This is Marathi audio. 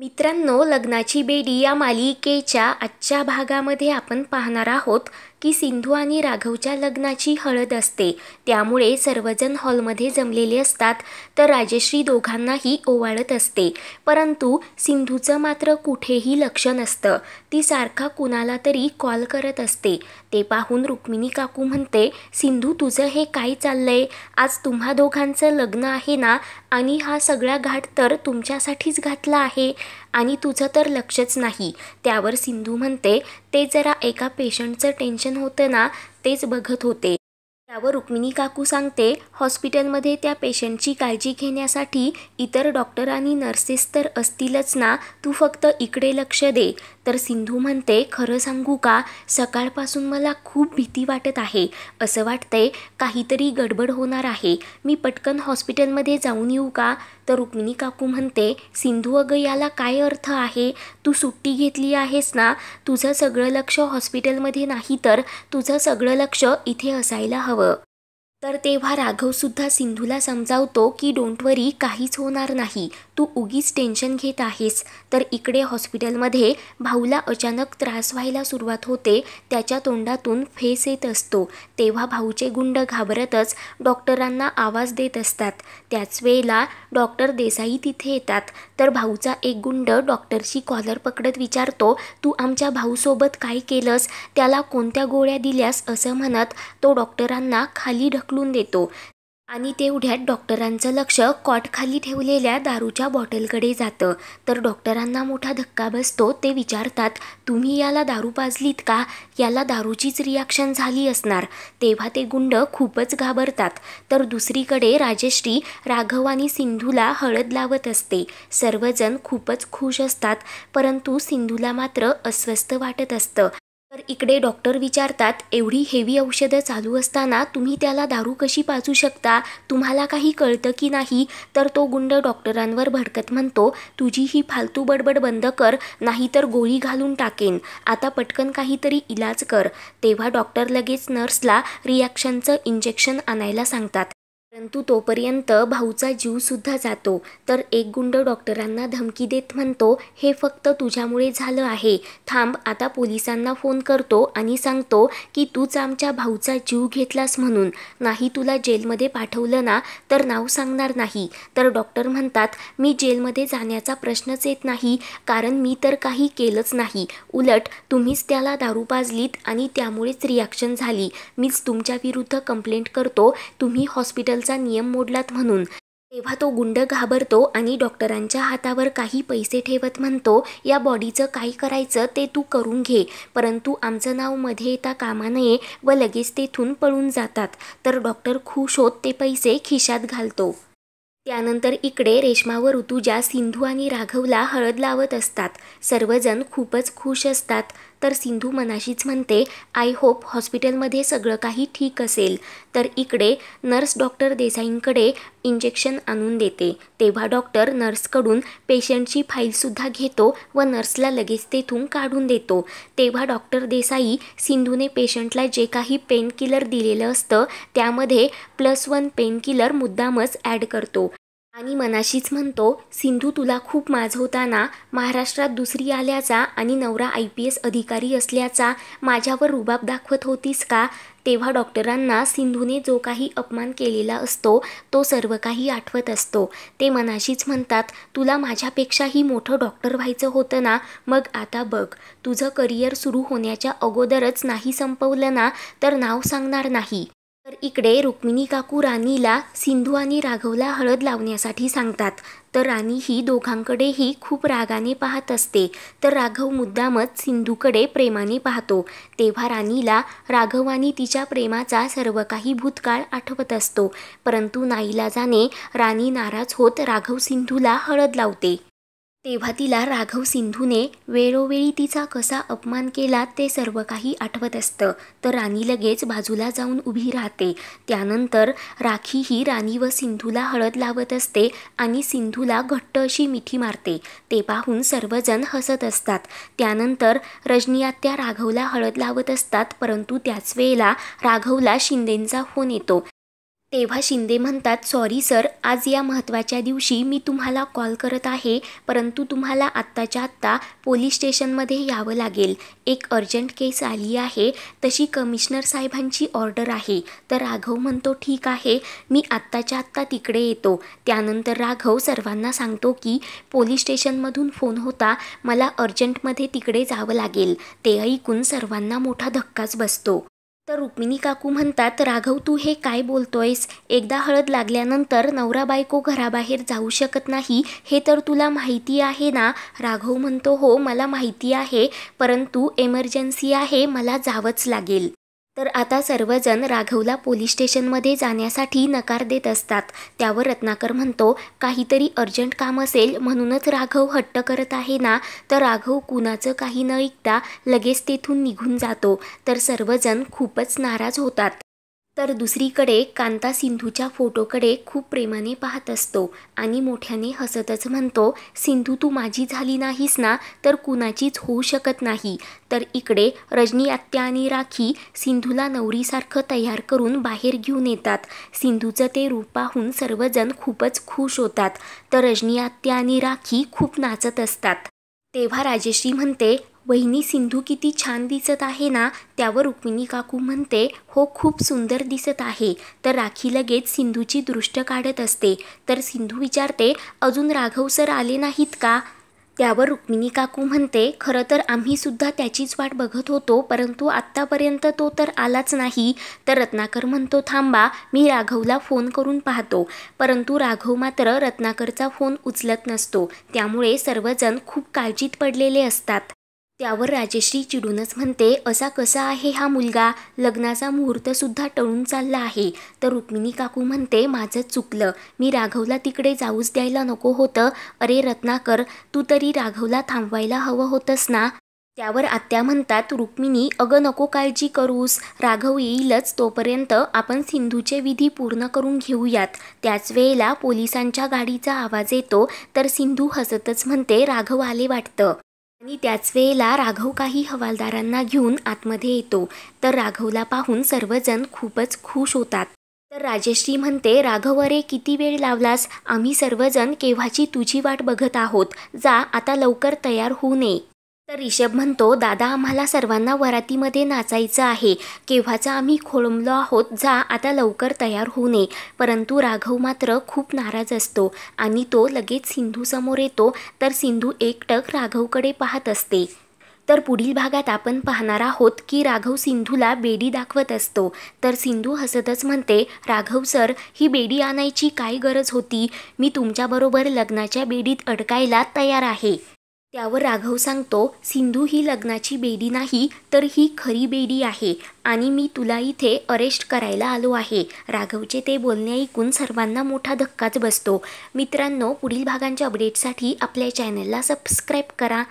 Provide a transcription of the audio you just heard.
मित्रांनो लग्नाची बेडी या मालिकेच्या आजच्या भागामध्ये आपण पाहणार आहोत की सिंधू आणि राघवच्या लग्नाची हळद असते त्यामुळे सर्वजण हॉलमध्ये जमलेले असतात तर राजश्री दोघांनाही ओवाळत असते परंतु सिंधूचं मात्र कुठेही लक्ष नसतं ती सारखा कुणाला तरी कॉल करत असते ते पाहून रुक्मिणी काकू म्हणते सिंधू तुझं हे काय चाललंय आज तुम्हा दोघांचं लग्न आहे ना आणि हा सगळा घाट तर तुमच्यासाठीच घातला आहे आणि तुझं तर लक्षच नाही त्यावर सिंधू म्हणते ते जरा एका पेशंटचं टेन्शन होतं ना तेच बघत होते त्यावर रुक्मिणी काकू सांगते हॉस्पिटलमध्ये त्या पेशंटची काळजी घेण्यासाठी इतर डॉक्टर आणि नर्सेस तर असतीलच ना तू फक्त इकडे लक्ष दे तर सिंधू म्हणते खरं सांगू का सकाळपासून मला खूप भीती वाटत आहे असं वाटतंय काहीतरी गडबड होणार आहे मी पटकन हॉस्पिटलमध्ये जाऊन येऊ का तर रुक्मिणी काकू म्हणते सिंधू अगं याला काय अर्थ आहे तू सुट्टी घेतली आहेस ना तुझं सगळं लक्ष हॉस्पिटलमध्ये नाही तर तुझं सगळं लक्ष इथे असायला हवं तर तेव्हा राघवसुद्धा सिंधूला समजावतो की डोंट वरी काहीच होणार नाही तू उगीच टेन्शन घेत आहेस तर इकडे हॉस्पिटलमध्ये भाऊला अचानक त्रास व्हायला सुरुवात होते त्याच्या तोंडातून फेस येत असतो तेव्हा भाऊचे गुंड घाबरतच डॉक्टरांना आवाज देत असतात त्याच वेळेला डॉक्टर देसाई तिथे येतात तर भाऊचा एक गुंड डॉक्टरची कॉलर पकडत विचारतो तू आमच्या भाऊसोबत काय केलंस त्याला कोणत्या गोळ्या दिल्यास असं म्हणत तो डॉक्टरांना खाली ढकलून देतो आणि तेवढ्यात डॉक्टरांचं लक्ष कॉटखाली ठेवलेल्या दारूच्या बॉटलकडे जातं तर डॉक्टरांना मोठा धक्का बसतो ते विचारतात तुम्ही याला दारू पाजलीत का याला दारूचीच रिॲक्शन झाली असणार तेव्हा ते गुंड खूपच घाबरतात तर दुसरीकडे राजश्री राघव आणि सिंधूला हळद लावत असते सर्वजण खूपच खुश असतात परंतु सिंधूला मात्र अस्वस्थ वाटत असतं तर इकडे डॉक्टर विचारतात एवढी हेवी औषधं चालू असताना तुम्ही त्याला दारू कशी पाजू शकता तुम्हाला काही कळतं की नाही तर तो गुंड डॉक्टरांवर भडकत म्हणतो तुझी ही फालतू बडबड बंद कर नाहीतर गोळी घालून टाकेन आता पटकन काहीतरी इलाज कर तेव्हा डॉक्टर लगेच नर्सला रिॲक्शनचं इंजेक्शन आणायला सांगतात परंतु तोपर्यंत भाऊचा जीवसुद्धा जातो तर एक गुंड डॉक्टरांना धमकी देत म्हणतो हे फक्त तुझ्यामुळे झालं आहे थांब आता पोलिसांना फोन करतो आणि सांगतो की तूच आमच्या भाऊचा जीव घेतलास म्हणून नाही तुला जेलमध्ये पाठवलं ना तर नाव सांगणार नाही तर डॉक्टर म्हणतात मी जेलमध्ये जाण्याचा प्रश्नच येत नाही कारण मी तर काही केलंच नाही उलट तुम्हीच त्याला दारू पाजलीत आणि त्यामुळेच रिॲक्शन झाली मीच तुमच्याविरुद्ध कंप्लेंट करतो तुम्ही हॉस्पिटल हॉस्पिटलचा नियम मोडलात म्हणून तेव्हा तो गुंड घाबरतो आणि डॉक्टरांच्या हातावर काही पैसे ठेवत म्हणतो या बॉडीचं काही करायचं ते तू करून घे परंतु आमचं नाव मध्ये येता कामा नये व लगेच तेथून पळून जातात तर डॉक्टर खुश होत ते पैसे खिशात घालतो त्यानंतर इकडे रेश्मा व ऋतुजा सिंधू आणि राघवला हळद लावत असतात सर्वजण खूपच खुश असतात तर सिंधू मनाशीच म्हणते आय होप हॉस्पिटलमध्ये सगळं काही ठीक असेल तर इकडे नर्स डॉक्टर देसाईंकडे इंजेक्शन आणून देते तेव्हा डॉक्टर नर्सकडून पेशंटची फाईलसुद्धा घेतो व नर्सला लगेच तेथून काढून देतो तेव्हा डॉक्टर देसाई सिंधूने पेशंटला जे काही पेनकिलर दिलेलं असतं त्यामध्ये प्लस वन पेनकिलर मुद्दामच ॲड करतो आणि मनाशीच म्हणतो सिंधू तुला खूप माजवताना महाराष्ट्रात दुसरी आल्याचा आणि नवरा आय पी एस अधिकारी असल्याचा माझ्यावर रुबाब दाखवत होतीस का तेव्हा डॉक्टरांना सिंधूने जो काही अपमान केलेला असतो तो सर्व काही आठवत असतो ते मनाशीच म्हणतात तुला माझ्यापेक्षाही मोठं डॉक्टर व्हायचं होतं ना मग आता बघ तुझं करिअर सुरू होण्याच्या अगोदरच नाही संपवलं ना तर नाव सांगणार नाही तर इकडे रुक्मिणी काकू राणीला सिंधू आणि राघवला हळद लावण्यासाठी सांगतात तर राणी ही दोघांकडेही खूप रागाने पाहत असते तर राघव मुद्दामच सिंधूकडे प्रेमाने पाहतो तेव्हा राणीला राघव आणि तिच्या प्रेमाचा सर्व काही भूतकाळ आठवत असतो परंतु नाईलाजाने राणी नाराज होत राघव सिंधूला हळद लावते तेव्हा तिला राघव सिंधूने वेळोवेळी तिचा कसा अपमान केला ते सर्व काही आठवत असतं तर राणी लगेच बाजूला जाऊन उभी राहते त्यानंतर राखी ही राणी व सिंधूला हळद लावत असते आणि सिंधूला घट्ट अशी मिठी मारते ते पाहून सर्वजण हसत असतात त्यानंतर रजनी आत्या राघवला हळद लावत असतात परंतु त्याच वेळेला राघवला शिंदेंचा फोन येतो तेव्हा शिंदे म्हणतात सॉरी सर आज या महत्त्वाच्या दिवशी मी तुम्हाला कॉल करत आहे परंतु तुम्हाला आत्ताच्या आत्ता पोलीस स्टेशनमध्ये यावं लागेल एक अर्जंट केस आली आहे तशी कमिशनर साहेबांची ऑर्डर आहे तर राघव म्हणतो ठीक आहे मी आत्ताच्या आत्ता तिकडे येतो त्यानंतर राघव सर्वांना सांगतो की पोलीस स्टेशनमधून फोन होता मला अर्जंटमध्ये तिकडे जावं लागेल ते ऐकून सर्वांना मोठा धक्काच बसतो तर रुक्मिणी काकू म्हणतात राघव तू हे काय बोलतोयस एकदा हळद लागल्यानंतर नवरा बायको घराबाहेर जाऊ शकत नाही हे तर तुला माहिती आहे ना राघव म्हणतो हो मला माहिती आहे परंतु एमर्जन्सी आहे मला जावंच लागेल तर आता सर्वजण राघवला पोलीस स्टेशनमध्ये जाण्यासाठी नकार देत असतात त्यावर रत्नाकर म्हणतो काहीतरी अर्जंट काम असेल म्हणूनच राघव हट्ट करत आहे ना तर राघव कुणाचं काही न ऐकता लगेच तेथून निघून जातो तर सर्वजण खूपच नाराज होतात तर दुसरीकडे कांता सिंधूच्या फोटोकडे खूप प्रेमाने पाहत असतो आणि मोठ्याने हसतच म्हणतो सिंधू तू माझी झाली नाहीस ना तर कुणाचीच होऊ शकत नाही तर इकडे रजनी आत्या आणि राखी सिंधूला नवरीसारखं तयार करून बाहेर घेऊन येतात सिंधूचं ते रूप पाहून सर्वजण खूपच खुश होतात तर रजनी आत्या आणि राखी खूप नाचत असतात तेव्हा राजेश्री म्हणते वहिनी सिंधू किती छान दिसत आहे ना त्यावर रुक्मिणी काकू म्हणते हो खूप सुंदर दिसत आहे तर राखी लगेच सिंधूची दृष्ट काढत असते तर सिंधू विचारते अजून राघव सर आले नाहीत का त्यावर रुक्मिणी काकू म्हणते खरं तर आम्हीसुद्धा त्याचीच वाट बघत होतो परंतु आत्तापर्यंत तो तर आलाच नाही तर रत्नाकर म्हणतो थांबा मी राघवला फोन करून पाहतो परंतु राघव मात्र रत्नाकरचा फोन उचलत नसतो त्यामुळे सर्वजण खूप काळजीत पडलेले असतात त्यावर राजश्री चिडूनच म्हणते असा कसा आहे हा मुलगा लग्नाचा मुहूर्तसुद्धा टळून चालला आहे तर रुक्मिणी काकू म्हणते माझं चुकलं मी राघवला तिकडे जाऊच द्यायला नको होतं अरे रत्नाकर तू तरी राघवला थांबवायला हवं होतंस ना त्यावर आत्या म्हणतात रुक्मिणी अगं नको काळजी करूस राघव येईलच तोपर्यंत आपण सिंधूचे विधी पूर्ण करून घेऊयात त्याच वेळेला पोलिसांच्या गाडीचा आवाज येतो तर सिंधू हसतच म्हणते राघव आले वाटतं आणि त्याच वेळेला राघव काही हवालदारांना घेऊन आतमध्ये येतो तर राघवला पाहून सर्वजण खूपच खुश होतात तर राजेश्री म्हणते राघव अरे किती वेळ लावलास आम्ही सर्वजण केव्हाची तुझी वाट बघत आहोत जा आता लवकर तयार होऊ नये तर रिषभ म्हणतो दादा आम्हाला सर्वांना वरातीमध्ये नाचायचं आहे केव्हाचा आम्ही खोळंबलो आहोत जा आता लवकर तयार होऊ नये परंतु राघव मात्र खूप नाराज असतो आणि तो लगेच सिंधूसमोर येतो तर सिंधू एकटक राघवकडे पाहत असते तर पुढील भागात आपण पाहणार आहोत की राघव सिंधूला बेडी दाखवत असतो तर सिंधू हसतच म्हणते राघव सर ही बेडी आणायची काय गरज होती मी तुमच्याबरोबर लग्नाच्या बेडीत अडकायला तयार आहे त्यावर राघव सांगतो सिंधू ही लग्नाची बेडी नाही तर ही खरी बेडी आहे आणि मी तुला इथे अरेस्ट करायला आलो आहे राघवचे ते बोलणे ऐकून सर्वांना मोठा धक्काच बसतो मित्रांनो पुढील भागांच्या अपडेटसाठी आपल्या चॅनलला सबस्क्राईब करा